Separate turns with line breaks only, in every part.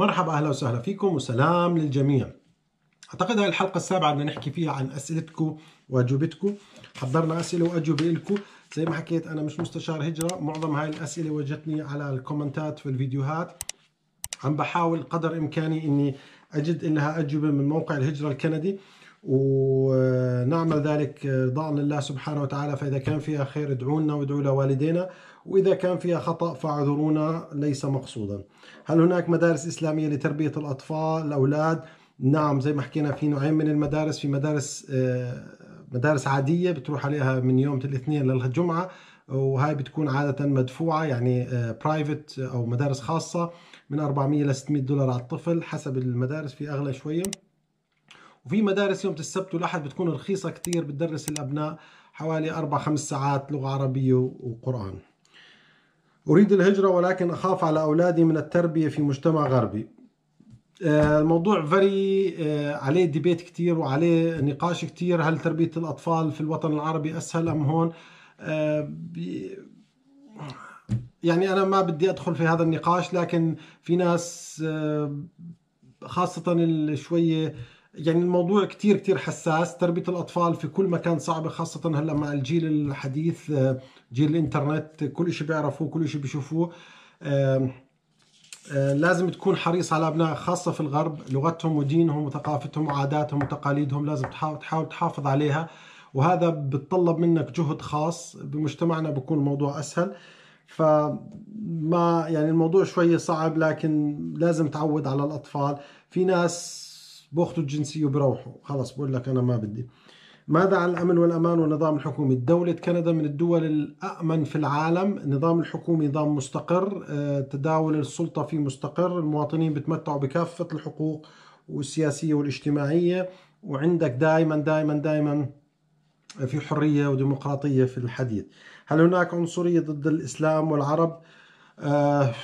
مرحبا أهلا وسهلا فيكم وسلام للجميع أعتقد هاي الحلقة السابعة بدنا نحكي فيها عن أسئلتكم وأجوبتكم حضرنا أسئلة وأجوبة لكم زي ما حكيت أنا مش مستشار هجرة معظم هاي الأسئلة وجدتني على الكومنتات في الفيديوهات عم بحاول قدر إمكاني أني أجد لها أجوبة من موقع الهجرة الكندي ونعمل ذلك آه، ضعن الله سبحانه وتعالى فإذا كان فيها خير ادعوا لنا وادعوا لوالدينا وإذا كان فيها خطأ فاعذرونا ليس مقصودا هل هناك مدارس إسلامية لتربية الأطفال الأولاد؟ نعم زي ما حكينا في نوعين من المدارس في مدارس آه، مدارس عادية بتروح عليها من يوم الاثنين للجمعة وهاي بتكون عادة مدفوعة يعني برايفت آه، أو مدارس خاصة من 400 ل 600 دولار على الطفل حسب المدارس في أغلى شوية وفي مدارس يوم السبت والأحد بتكون رخيصة كتير بتدرس الأبناء حوالي أربع خمس ساعات لغة عربية وقرآن أريد الهجرة ولكن أخاف على أولادي من التربية في مجتمع غربي آه، الموضوع فري آه، عليه ديبيت كتير وعليه نقاش كتير هل تربية الأطفال في الوطن العربي أسهل أم هون آه، يعني أنا ما بدي أدخل في هذا النقاش لكن في ناس خاصة شوية يعني الموضوع كتير كتير حساس تربية الأطفال في كل مكان صعبة خاصة هلأ مع الجيل الحديث آه، جيل الإنترنت كل شيء بيعرفوه كل شيء بيشوفوه آه، لازم تكون حريص على أبناء خاصة في الغرب لغتهم ودينهم وثقافتهم وعاداتهم وتقاليدهم لازم تحاول تحافظ عليها وهذا بتطلب منك جهد خاص بمجتمعنا بكون الموضوع أسهل فما يعني الموضوع شوية صعب لكن لازم تعود على الأطفال في ناس باخذوا الجنسيه وبروحه خلص بقول لك انا ما بدي ماذا عن الامن والامان والنظام الحكومي دولة كندا من الدول الامن في العالم النظام الحكومي نظام مستقر آه، تداول السلطة فيه مستقر المواطنين بتمتعوا بكافة الحقوق والسياسية والاجتماعية وعندك دائما دائما دائما في حرية وديمقراطية في الحديث هل هناك عنصرية ضد الإسلام والعرب آه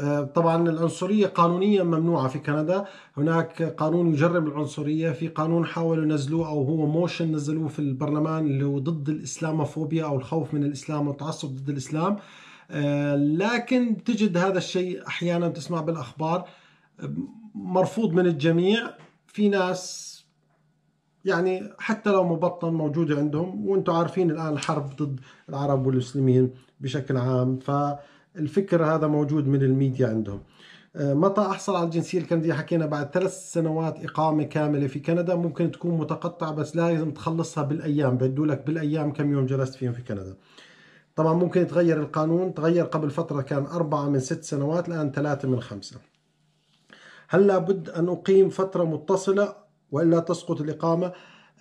آه، طبعا العنصرية قانونيا ممنوعة في كندا هناك قانون يجرم العنصرية في قانون حاولوا ينزلوه أو هو موشن نزلوه في البرلمان اللي هو ضد الإسلاموفوبيا أو الخوف من الإسلام والتعصب ضد الإسلام آه، لكن تجد هذا الشيء أحيانا تسمع بالأخبار مرفوض من الجميع في ناس يعني حتى لو مبطن موجودة عندهم وانتم عارفين الآن الحرب ضد العرب والمسلمين بشكل عام ف الفكر هذا موجود من الميديا عندهم آه، متى أحصل على الجنسية الكندية حكينا بعد ثلاث سنوات إقامة كاملة في كندا ممكن تكون متقطعة بس لازم تخلصها بالأيام بدو لك بالأيام كم يوم جلست فيهم في كندا طبعا ممكن يتغير القانون تغير قبل فترة كان أربعة من ست سنوات الآن ثلاثة من خمسة هل لابد أن أقيم فترة متصلة وإلا تسقط الإقامة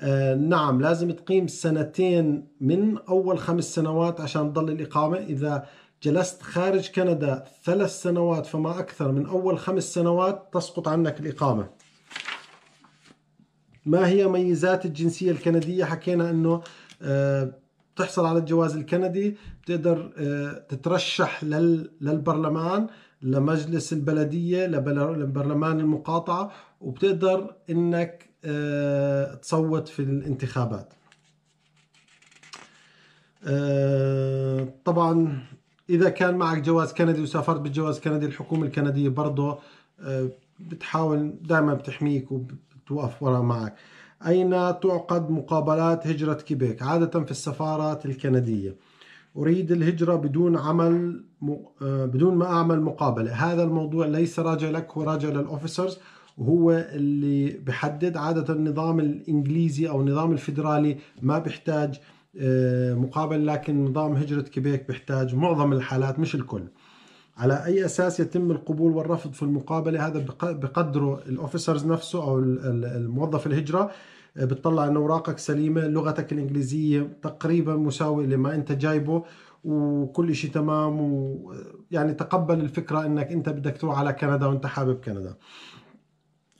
آه نعم لازم تقيم سنتين من أول خمس سنوات عشان تضل الإقامة إذا جلست خارج كندا ثلاث سنوات فما أكثر من أول خمس سنوات تسقط عنك الإقامة ما هي ميزات الجنسية الكندية حكينا أنه بتحصل آه، على الجواز الكندي بتقدر آه، تترشح للبرلمان لمجلس البلدية لبرلمان المقاطعة وبتقدر أنك آه، تصوت في الانتخابات طبعا اذا كان معك جواز كندي وسافرت بالجواز الكندي الحكومه الكنديه برضه آه، بتحاول دائما بتحميك وبتوقف ورا معك اين تعقد مقابلات هجره كيبيك عاده في السفارات الكنديه اريد الهجره بدون عمل م... آه، بدون ما اعمل مقابله هذا الموضوع ليس راجع لك هو راجع للاوفيسرز وهو اللي بحدد عاده النظام الانجليزي او النظام الفيدرالي ما بيحتاج آه، مقابل لكن نظام هجرة كيبيك بيحتاج معظم الحالات مش الكل على أي أساس يتم القبول والرفض في المقابلة هذا بقدره الأوفيسرز نفسه أو الموظف الهجرة آه، بتطلع أن أوراقك سليمة لغتك الإنجليزية تقريبا مساوية لما أنت جايبه وكل شيء تمام ويعني تقبل الفكرة أنك أنت بدك تروح على كندا وأنت حابب كندا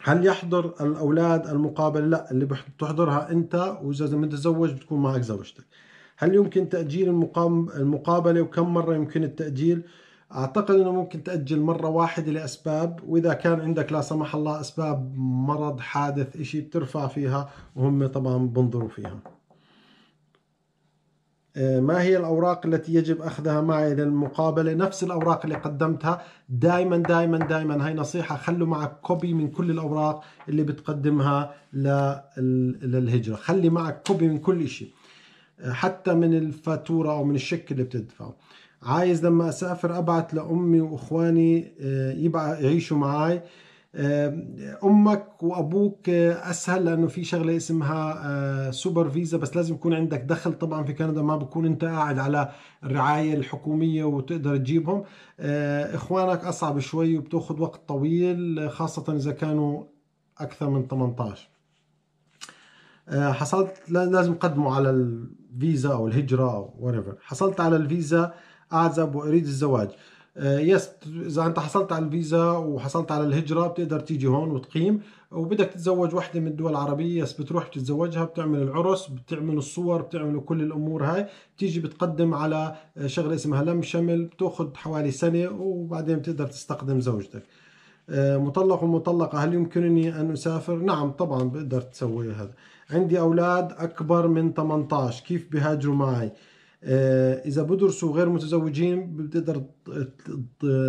هل يحضر الأولاد المقابلة؟ لا اللي بتحضرها أنت وإذا متزوج بتكون معك زوجتك هل يمكن تأجيل المقابلة وكم مرة يمكن التأجيل؟ أعتقد أنه ممكن تأجل مرة واحدة لأسباب وإذا كان عندك لا سمح الله أسباب مرض حادث إشي بترفع فيها وهم طبعا بنظروا فيها آه، ما هي الأوراق التي يجب أخذها معي للمقابلة نفس الأوراق اللي قدمتها دائما دائما دائما هاي نصيحة خلوا معك كوبي من كل الأوراق اللي بتقدمها للهجرة خلي معك كوبي من كل شيء حتى من الفاتورة أو من الشك اللي بتدفعه عايز لما أسافر أبعت لأمي وإخواني آه، يبقى يعيشوا معي امك وابوك آه، اسهل لانه في شغله اسمها آه، سوبر فيزا بس لازم يكون عندك دخل طبعا في كندا ما بكون انت قاعد على الرعايه الحكوميه وتقدر تجيبهم آه، اخوانك اصعب شوي وبتاخذ وقت طويل خاصه اذا كانوا اكثر من 18 حصلت لازم قدموا على الفيزا او الهجره او whatever حصلت على الفيزا اعزب واريد الزواج يس آه، اذا انت حصلت على الفيزا وحصلت على الهجره بتقدر تيجي هون وتقيم وبدك تتزوج وحده من الدول العربيه يس بتروح بتتزوجها بتعمل العرس بتعمل الصور بتعمل كل الامور هاي بتيجي بتقدم على آه، شغله اسمها لم شمل بتاخذ حوالي سنه وبعدين بتقدر تستقدم زوجتك آه، مطلق ومطلقة هل يمكنني أن أسافر؟ نعم طبعا بقدر تسوي هذا عندي أولاد أكبر من 18 كيف بيهاجروا معي؟ آه، اذا بدرسوا غير متزوجين بتقدر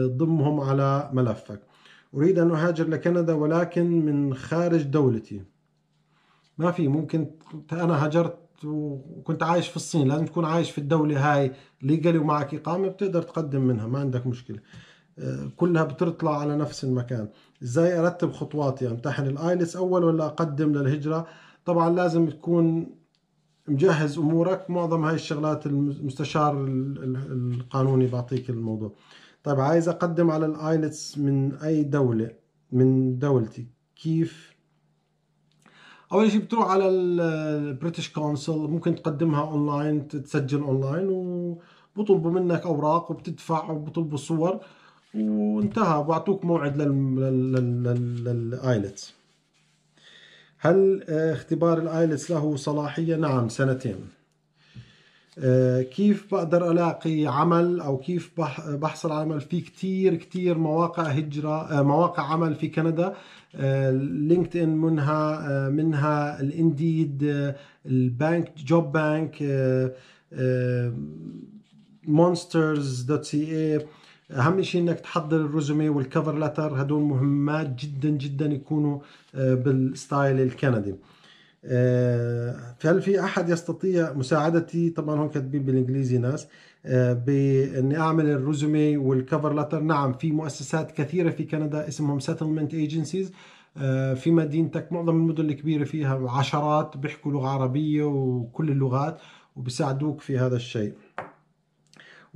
تضمهم على ملفك اريد ان اهاجر لكندا ولكن من خارج دولتي ما في ممكن انا هاجرت وكنت عايش في الصين لازم تكون عايش في الدولة هاي ليجلي ومعك إقامة بتقدر تقدم منها ما عندك مشكلة آه، كلها بتطلع على نفس المكان ازاي ارتب خطواتي امتحن الايلتس اول ولا اقدم للهجرة طبعا لازم تكون مجهز امورك معظم هاي الشغلات المستشار القانوني بعطيك الموضوع طيب عايز اقدم على الايلتس من اي دولة من دولتي كيف اول شيء بتروح على البريتش كونسل ممكن تقدمها اونلاين تسجل اونلاين وبطلبوا منك اوراق وبتدفع وبطلبوا صور وانتهى بعطوك موعد للايلتس هل آه، اختبار الايلتس له صلاحيه نعم سنتين آه، كيف بقدر ألاقي عمل أو كيف بحصل على عمل في كثير كثير مواقع هجرة آه، مواقع عمل في كندا لينكد إن منها منها الإنديد البنك جوب بانك مونسترز دوت سي اي اهم شيء انك تحضر الرزومي والكفر لتر هدول مهمات جدا جدا يكونوا آه، بالستايل الكندي فهل آه، في احد يستطيع مساعدتي طبعا هون كاتبين بالانجليزي ناس آه، باني اعمل الرزومي والكفر لتر نعم في مؤسسات كثيره في كندا اسمهم سيتلمنت ايجنسيز في مدينتك معظم المدن الكبيره فيها عشرات بيحكوا لغه عربيه وكل اللغات وبيساعدوك في هذا الشيء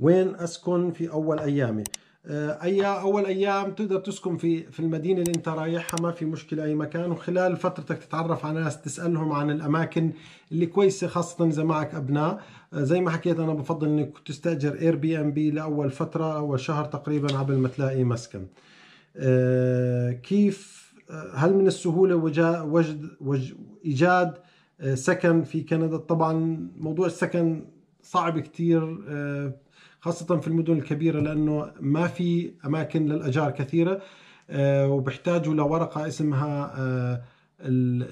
وين اسكن في اول ايامي آه، اي اول ايام تقدر تسكن في في المدينه اللي انت رايحها ما في مشكله اي مكان وخلال فترتك تتعرف على ناس تسالهم عن الاماكن اللي كويسه خاصه اذا معك ابناء آه، زي ما حكيت انا بفضل انك تستاجر اير بي ام بي لاول فتره اول شهر تقريبا قبل ما تلاقي مسكن آه، كيف هل من السهوله وجد ايجاد سكن في كندا طبعا موضوع السكن صعب كثير خاصة في المدن الكبيرة لأنه ما في أماكن للأجار كثيرة آه، وبيحتاجوا لورقة اسمها آه، ال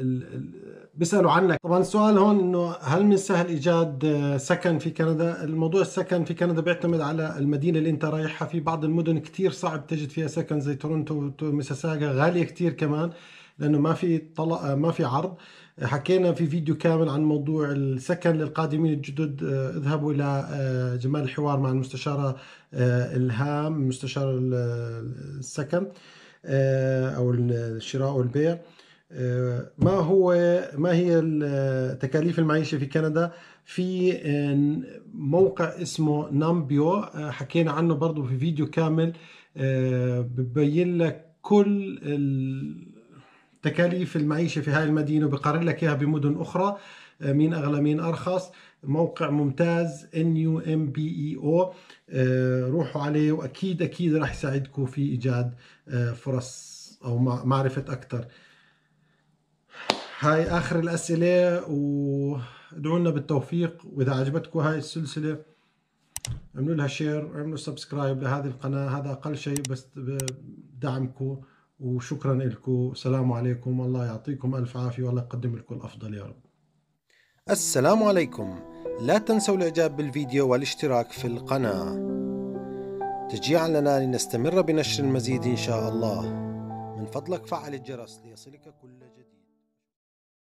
ال ال بيسالوا عنك طبعا السؤال هون انه هل من السهل ايجاد آه، سكن في كندا الموضوع السكن في كندا بيعتمد على المدينه اللي انت رايحها في بعض المدن كثير صعب تجد فيها سكن زي تورونتو وميساساغا غاليه كثير كمان لانه ما في طلق آه، ما في عرض حكينا في فيديو كامل عن موضوع السكن للقادمين الجدد آه، اذهبوا الى آه، جمال الحوار مع المستشاره الهام مستشار السكن او الشراء والبيع ما هو ما هي تكاليف المعيشه في كندا في موقع اسمه نامبيو حكينا عنه برضه في فيديو كامل ببين لك كل تكاليف المعيشة في هاي المدينة وبقارن لك إياها بمدن أخرى آه، مين أغلى مين أرخص موقع ممتاز NUMBEO آه، روحوا عليه وأكيد أكيد راح يساعدكم في إيجاد آه، فرص أو معرفة أكثر هاي آخر الأسئلة وادعوا لنا بالتوفيق وإذا عجبتكم هاي السلسلة اعملوا لها شير اعملوا سبسكرايب لهذه القناة هذا أقل شيء بس بدعمكم وشكرا لكم السلام عليكم الله يعطيكم ألف عافية والله يقدم لكم الأفضل يا رب السلام عليكم لا تنسوا الإعجاب بالفيديو والاشتراك في القناة تشجيعا لنا لنستمر بنشر المزيد إن شاء الله من فضلك فعل الجرس ليصلك كل جديد